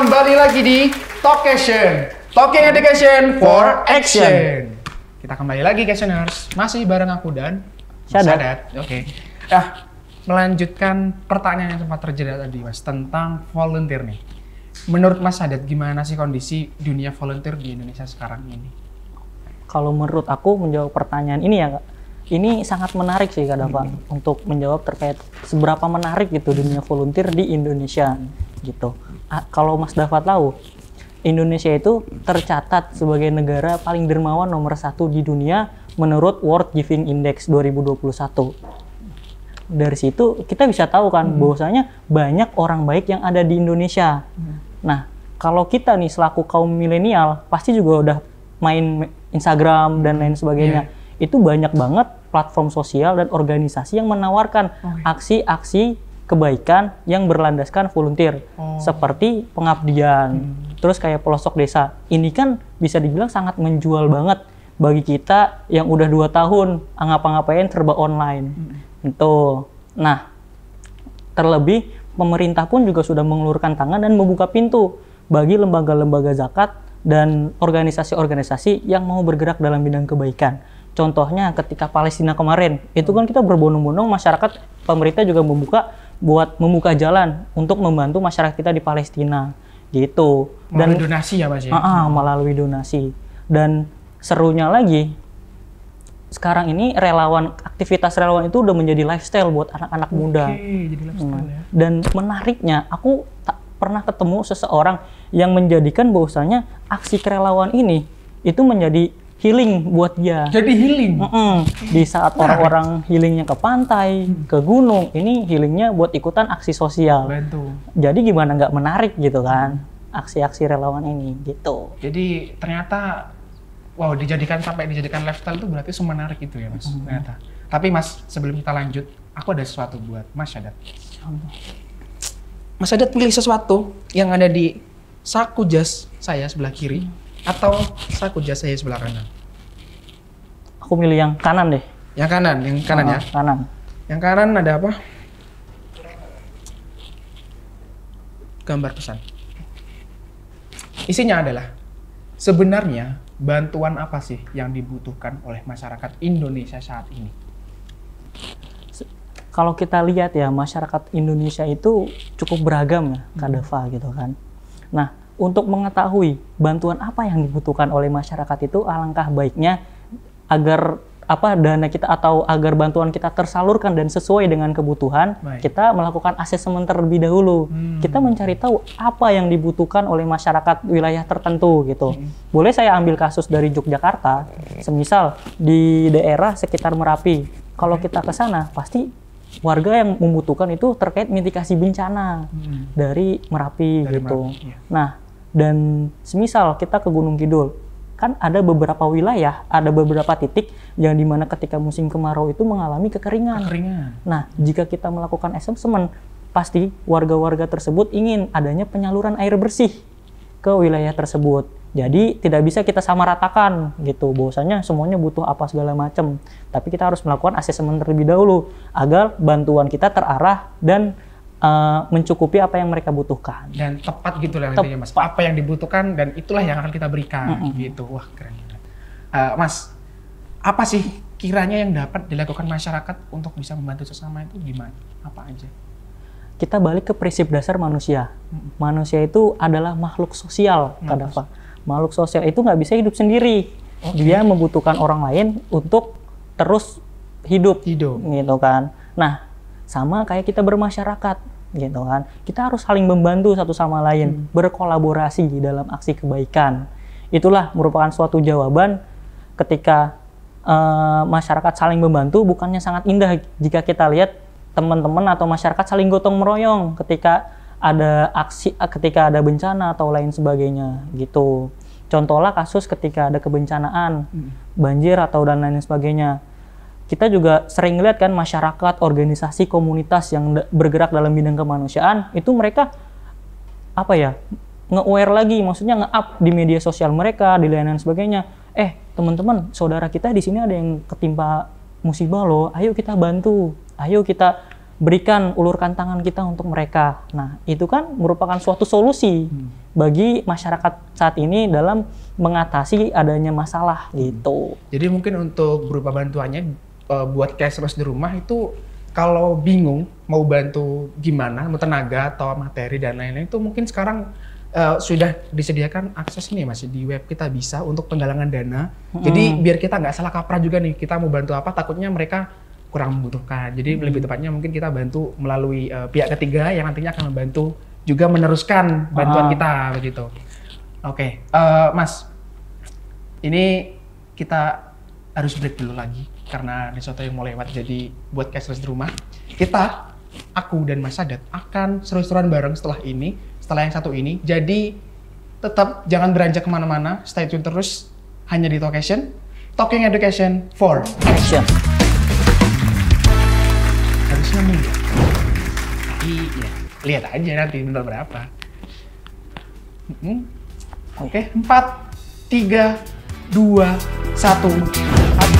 kembali lagi di Talkation. Talking Education for Action. Kita kembali lagi Questioners. Masih bareng aku dan Sadat. Oke. Okay. Nah, melanjutkan pertanyaan yang sempat terjadi tadi Mas tentang volunteer nih. Menurut Mas Sadat gimana sih kondisi dunia volunteer di Indonesia sekarang ini? Kalau menurut aku menjawab pertanyaan ini ya, Kak ini sangat menarik sih Kak Dava hmm. untuk menjawab terkait seberapa menarik gitu dunia volunteer di Indonesia. Hmm gitu. A kalau Mas Dava tahu, Indonesia itu tercatat sebagai negara paling dermawan nomor satu di dunia menurut World Giving Index 2021. Dari situ kita bisa tahu kan hmm. bahwasanya banyak orang baik yang ada di Indonesia. Hmm. Nah, kalau kita nih selaku kaum milenial pasti juga udah main Instagram dan lain sebagainya. Yeah. Itu banyak banget platform sosial dan organisasi yang menawarkan oh, iya. aksi-aksi kebaikan yang berlandaskan volunteer oh. seperti pengabdian hmm. terus kayak pelosok desa ini kan bisa dibilang sangat menjual banget bagi kita yang udah dua tahun ngapa-ngapain serba online hmm. itu nah terlebih pemerintah pun juga sudah mengelurkan tangan dan membuka pintu bagi lembaga-lembaga zakat dan organisasi-organisasi yang mau bergerak dalam bidang kebaikan. Contohnya ketika Palestina kemarin, itu kan kita berbondong-bondong masyarakat pemerintah juga membuka buat membuka jalan untuk membantu masyarakat kita di Palestina gitu. Dan melalui donasi ya mas ya? Uh, uh, melalui donasi. Dan serunya lagi, sekarang ini relawan aktivitas relawan itu udah menjadi lifestyle buat anak-anak muda. jadi lifestyle hmm. ya. Dan menariknya, aku tak pernah ketemu seseorang yang menjadikan bahwasanya aksi kerelawan ini itu menjadi healing buat dia. Jadi healing. Mm -mm. Di saat orang-orang healingnya ke pantai, ke gunung, ini healingnya buat ikutan aksi sosial. Betul. Jadi gimana nggak menarik gitu kan aksi-aksi relawan ini gitu. Jadi ternyata wow dijadikan sampai dijadikan lifestyle itu berarti semenarik itu ya mas mm -hmm. ternyata. Tapi mas sebelum kita lanjut, aku ada sesuatu buat mas Syadat. Mas Syadat pilih sesuatu yang ada di saku jas saya sebelah kiri atau saku jasa saya sebelah kanan? Aku milih yang kanan deh. Yang kanan, yang kanan oh, ya. Ah, kanan. Yang kanan ada apa? Gambar pesan. Isinya adalah sebenarnya bantuan apa sih yang dibutuhkan oleh masyarakat Indonesia saat ini? Kalau kita lihat ya masyarakat Indonesia itu cukup beragam ya, hmm. Kadafa gitu kan. Nah, untuk mengetahui bantuan apa yang dibutuhkan oleh masyarakat itu alangkah baiknya agar apa dana kita atau agar bantuan kita tersalurkan dan sesuai dengan kebutuhan, Baik. kita melakukan asesmen terlebih dahulu. Hmm. Kita mencari tahu apa yang dibutuhkan oleh masyarakat wilayah tertentu gitu. Hmm. Boleh saya ambil kasus dari Yogyakarta, semisal di daerah sekitar Merapi. Kalau hmm. kita ke sana pasti warga yang membutuhkan itu terkait mitigasi bencana hmm. dari Merapi dari gitu. Merapi, ya. Nah, dan semisal kita ke Gunung Kidul, kan ada beberapa wilayah, ada beberapa titik yang dimana ketika musim kemarau itu mengalami kekeringan. kekeringan. Nah, jika kita melakukan asesmen, pasti warga-warga tersebut ingin adanya penyaluran air bersih ke wilayah tersebut. Jadi tidak bisa kita sama ratakan gitu, bahwasanya semuanya butuh apa segala macam. Tapi kita harus melakukan asesmen terlebih dahulu agar bantuan kita terarah dan uh, mencukupi apa yang mereka butuhkan dan tepat gitu lah intinya mas apa yang dibutuhkan dan itulah yang akan kita berikan mm -hmm. gitu wah keren uh, mas apa sih kiranya yang dapat dilakukan masyarakat untuk bisa membantu sesama itu gimana? Apa aja? Kita balik ke prinsip dasar manusia. Hmm. Manusia itu adalah makhluk sosial, kada apa Makhluk sosial itu nggak bisa hidup sendiri. Okay. Dia membutuhkan orang lain untuk terus hidup. Hidup. Gitu kan. Nah, sama kayak kita bermasyarakat gitu kan. Kita harus saling membantu satu sama lain, hmm. berkolaborasi di dalam aksi kebaikan. Itulah merupakan suatu jawaban ketika uh, masyarakat saling membantu bukannya sangat indah jika kita lihat teman-teman atau masyarakat saling gotong meroyong ketika ada aksi eh, ketika ada bencana atau lain sebagainya gitu. Contohlah kasus ketika ada kebencanaan, hmm. banjir atau dan lain sebagainya kita juga sering lihat kan masyarakat, organisasi, komunitas yang bergerak dalam bidang kemanusiaan itu mereka apa ya nge-aware lagi, maksudnya nge-up di media sosial mereka, di layanan sebagainya. Eh teman-teman, saudara kita di sini ada yang ketimpa musibah loh, ayo kita bantu, ayo kita berikan ulurkan tangan kita untuk mereka. Nah itu kan merupakan suatu solusi hmm. bagi masyarakat saat ini dalam mengatasi adanya masalah hmm. gitu. Jadi mungkin untuk berupa bantuannya uh, buat cashless di rumah itu kalau bingung mau bantu gimana, mau tenaga atau materi dan lain-lain itu mungkin sekarang uh, sudah disediakan akses nih masih di web kita bisa untuk penggalangan dana. Hmm. Jadi biar kita nggak salah kaprah juga nih kita mau bantu apa takutnya mereka kurang membutuhkan. Jadi hmm. lebih tepatnya mungkin kita bantu melalui uh, pihak ketiga yang nantinya akan membantu juga meneruskan bantuan Aha. kita begitu. Oke, okay. uh, Mas, ini kita harus break dulu lagi karena risotto yang mau lewat jadi buat cashless di rumah kita aku dan Mas Sadat akan seru-seruan bareng setelah ini setelah yang satu ini jadi tetap jangan beranjak kemana-mana stay tune terus hanya di Talkation Talking Education for Action harusnya mudah tapi iya. lihat aja nanti bentar berapa hmm. oke empat tiga dua satu up.